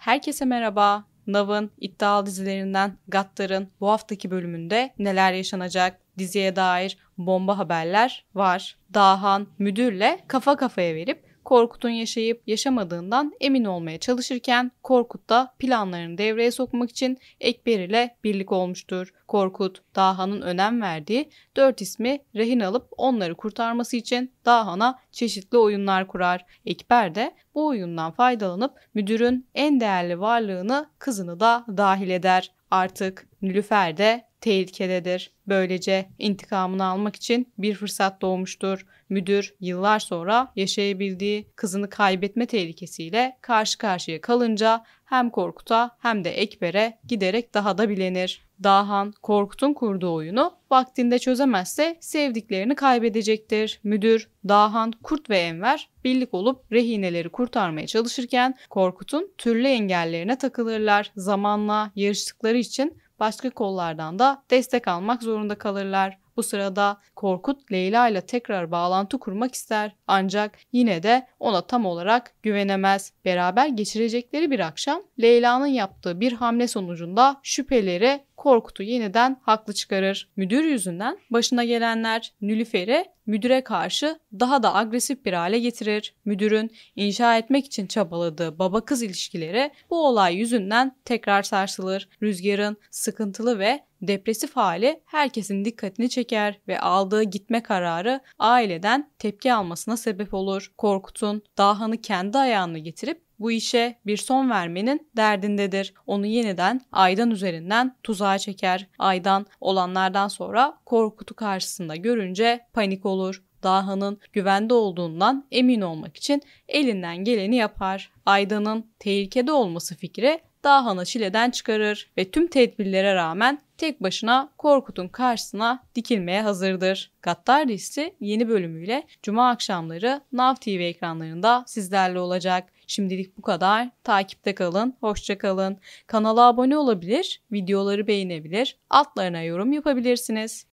Herkese merhaba. Nav'ın iddialı dizilerinden Gattar'ın bu haftaki bölümünde neler yaşanacak? Diziye dair bomba haberler var. Dahan müdürle kafa kafaya verip Korkut'un yaşayıp yaşamadığından emin olmaya çalışırken Korkut da planlarını devreye sokmak için Ekber ile birlik olmuştur. Korkut, Daha'nın önem verdiği dört ismi rehin alıp onları kurtarması için Daha'na çeşitli oyunlar kurar. Ekber de bu oyundan faydalanıp müdürün en değerli varlığını kızını da dahil eder. Artık Nilüfer de tehlikededir. Böylece intikamını almak için bir fırsat doğmuştur. Müdür yıllar sonra yaşayabildiği kızını kaybetme tehlikesiyle karşı karşıya kalınca hem Korkut'a hem de Ekber'e giderek daha da bilenir. Dahan Korkut'un kurduğu oyunu vaktinde çözemezse sevdiklerini kaybedecektir. Müdür Dahan, Kurt ve Enver birlik olup rehineleri kurtarmaya çalışırken Korkut'un türlü engellerine takılırlar. Zamanla yarıştıkları için başka kollardan da destek almak zorunda kalırlar. Bu sırada Korkut Leyla ile tekrar bağlantı kurmak ister ancak yine de ona tam olarak güvenemez. Beraber geçirecekleri bir akşam Leyla'nın yaptığı bir hamle sonucunda şüpheleri Korkut'u yeniden haklı çıkarır. Müdür yüzünden başına gelenler Nülüfer'i müdüre karşı daha da agresif bir hale getirir. Müdürün inşa etmek için çabaladığı baba kız ilişkileri bu olay yüzünden tekrar sarsılır. Rüzgar'ın sıkıntılı ve depresif hali herkesin dikkatini çeker ve aldığı gitme kararı aileden tepki almasına sebep olur. Korkut'un dahanı kendi ayağına getirip bu işe bir son vermenin derdindedir. Onu yeniden Aydan üzerinden tuzağa çeker. Aydan olanlardan sonra Korkut'u karşısında görünce panik olur. Daha'nın güvende olduğundan emin olmak için elinden geleni yapar. Ayda'nın tehlikede olması fikri Daha'nı çileden çıkarır ve tüm tedbirlere rağmen tek başına Korkut'un karşısına dikilmeye hazırdır. Gattar Listi yeni bölümüyle Cuma akşamları Nav TV ekranlarında sizlerle olacak. Şimdilik bu kadar. Takipte kalın, hoşça kalın. Kanala abone olabilir, videoları beğenebilir, altlarına yorum yapabilirsiniz.